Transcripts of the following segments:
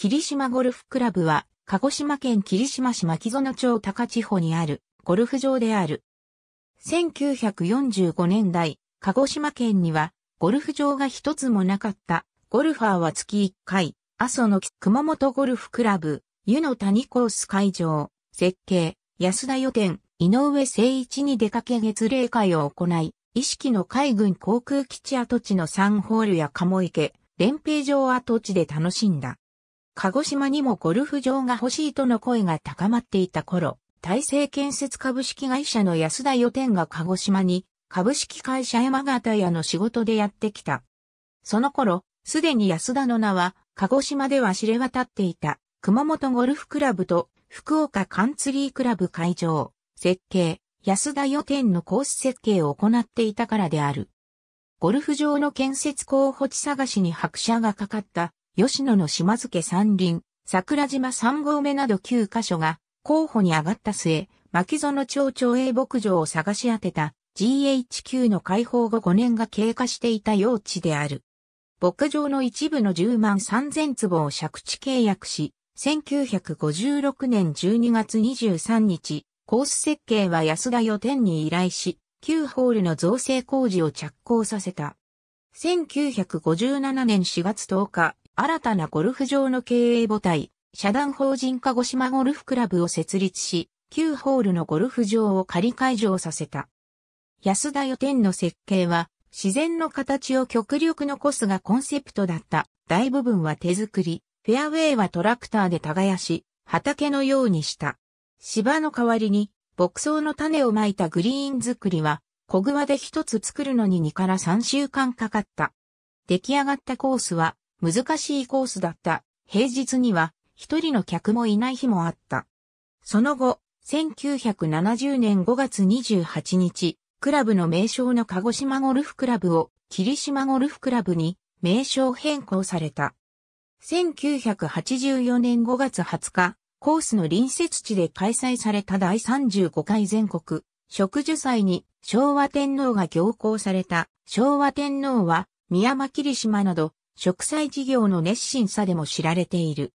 霧島ゴルフクラブは、鹿児島県霧島市牧園町高千穂にあるゴルフ場である。1945年代、鹿児島県にはゴルフ場が一つもなかった。ゴルファーは月1回、阿蘇の熊本ゴルフクラブ、湯の谷コース会場、設計、安田予定、井上誠一に出かけ月例会を行い、意識の海軍航空基地跡地の3ホールや鴨池、連平場跡地で楽しんだ。鹿児島にもゴルフ場が欲しいとの声が高まっていた頃、大成建設株式会社の安田予店が鹿児島に株式会社山形屋の仕事でやってきた。その頃、すでに安田の名は鹿児島では知れ渡っていた熊本ゴルフクラブと福岡カンツリークラブ会場、設計、安田予店のコース設計を行っていたからである。ゴルフ場の建設候補地探しに拍車がかかった吉野の島津家山林、桜島三合目など9カ所が候補に上がった末、牧園町町営牧場を探し当てた GHQ の開放後5年が経過していた用地である。牧場の一部の10万3000坪を借地契約し、1956年12月23日、コース設計は安田予天に依頼し、9ホールの造成工事を着工させた。1957年4月10日、新たなゴルフ場の経営母体、社団法人鹿児島ゴルフクラブを設立し、9ホールのゴルフ場を仮会場させた。安田予定の設計は、自然の形を極力残すがコンセプトだった。大部分は手作り、フェアウェイはトラクターで耕し、畑のようにした。芝の代わりに、牧草の種をまいたグリーン作りは、小熊で一つ作るのに2から3週間かかった。出来上がったコースは、難しいコースだった。平日には一人の客もいない日もあった。その後、1970年5月28日、クラブの名称の鹿児島ゴルフクラブを霧島ゴルフクラブに名称変更された。1984年5月20日、コースの隣接地で開催された第35回全国植樹祭に昭和天皇が行幸された昭和天皇は宮間霧島など植栽事業の熱心さでも知られている。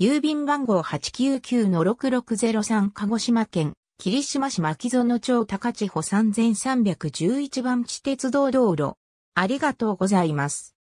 郵便番号899-6603鹿児島県、霧島市牧園町高千穂3311番地鉄道道路。ありがとうございます。